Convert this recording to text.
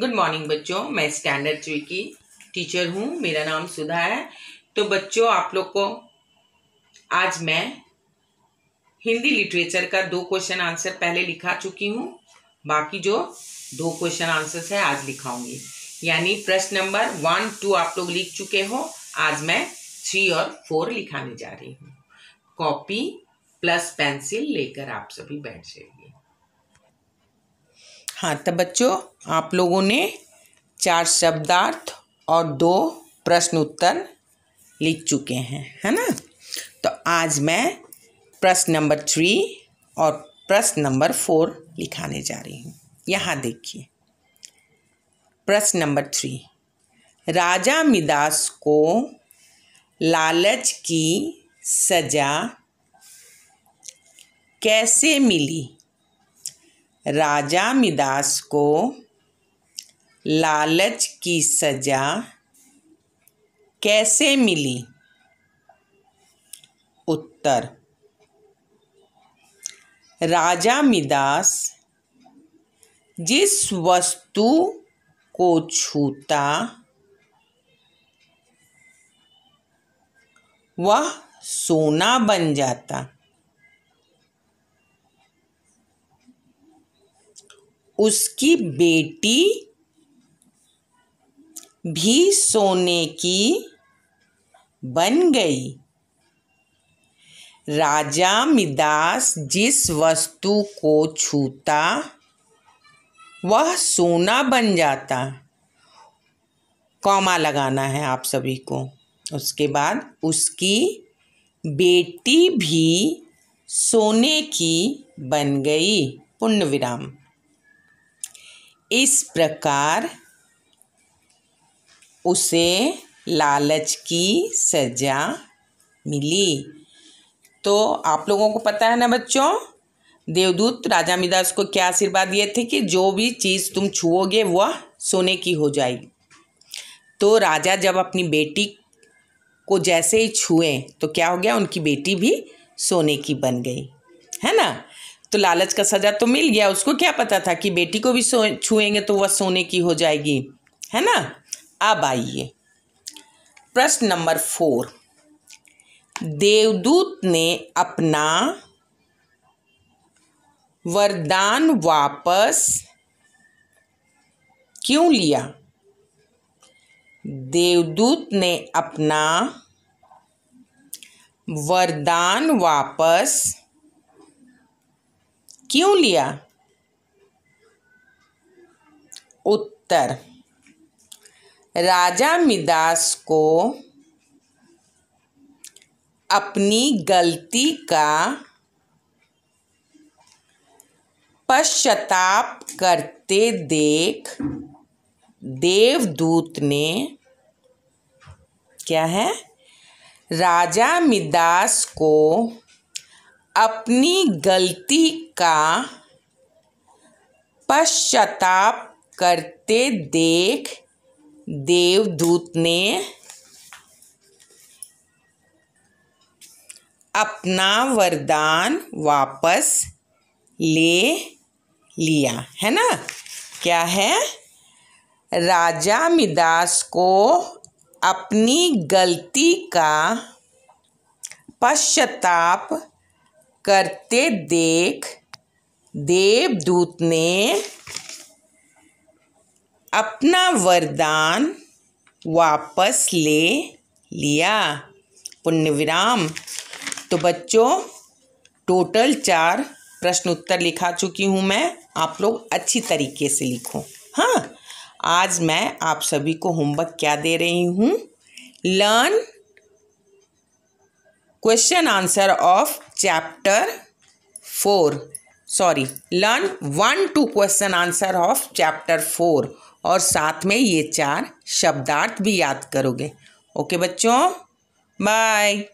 good morning बच्चों मैं standard three की टीचर हूँ मेरा नाम सुधा है तो बच्चों आप लोग को आज मैं हिंदी लिटरेचर का दो क्वेश्चन आंसर पहले लिखा चुकी हूँ बाकी जो दो क्वेश्चन आंसर्स है आज लिखाऊंगी यानी प्रश्न नंबर वन टू आप लोग लिख चुके हो आज मैं थ्री और फोर लिखाने जा रही हूँ कॉपी प्लस पेंसिल लेकर आप सभी बैठ जाइए हाँ तो बच्चों आप लोगों ने चार शब्दार्थ और दो प्रश्न उत्तर लिख चुके हैं है ना तो आज मैं प्रश्न नंबर थ्री और प्रश्न नंबर फोर लिखाने जा रही हूँ यहाँ देखिए प्रश्न नंबर थ्री राजा मिदास को लालच की सजा कैसे मिली राजा मिदास को लालच की सज़ा कैसे मिली उत्तर राजा मिदास जिस वस्तु को छूता वह सोना बन जाता उसकी बेटी भी सोने की बन गई राजा मिदास जिस वस्तु को छूता वह सोना बन जाता कौमा लगाना है आप सभी को उसके बाद उसकी बेटी भी सोने की बन गई पुण्य विराम इस प्रकार उसे लालच की सज़ा मिली तो आप लोगों को पता है ना बच्चों देवदूत राजा मिदास को क्या आशीर्वाद दिए थे कि जो भी चीज़ तुम छुओगे वह सोने की हो जाएगी तो राजा जब अपनी बेटी को जैसे ही छुए तो क्या हो गया उनकी बेटी भी सोने की बन गई है ना तो लालच का सज़ा तो मिल गया उसको क्या पता था कि बेटी को भी छुएंगे तो वह सोने की हो जाएगी है ना अब आइए प्रश्न नंबर फोर देवदूत ने अपना वरदान वापस क्यों लिया देवदूत ने अपना वरदान वापस क्यों लिया उत्तर राजा मिदास को अपनी गलती का पश्चाताप करते देख देवदूत ने क्या है राजा मिदास को अपनी गलती का पश्चाताप करते देख देवदूत ने अपना वरदान वापस ले लिया है ना क्या है राजा मिदास को अपनी गलती का पश्चाताप करते देख देवदूत ने अपना वरदान वापस ले लिया पुण्य विराम तो बच्चों टोटल चार प्रश्न उत्तर लिखा चुकी हूँ मैं आप लोग अच्छी तरीके से लिखो हाँ आज मैं आप सभी को होमवर्क क्या दे रही हूँ learn question answer of chapter four sorry learn one two question answer of chapter four और साथ में ये चार शब्दार्थ भी याद करोगे ओके बच्चों बाय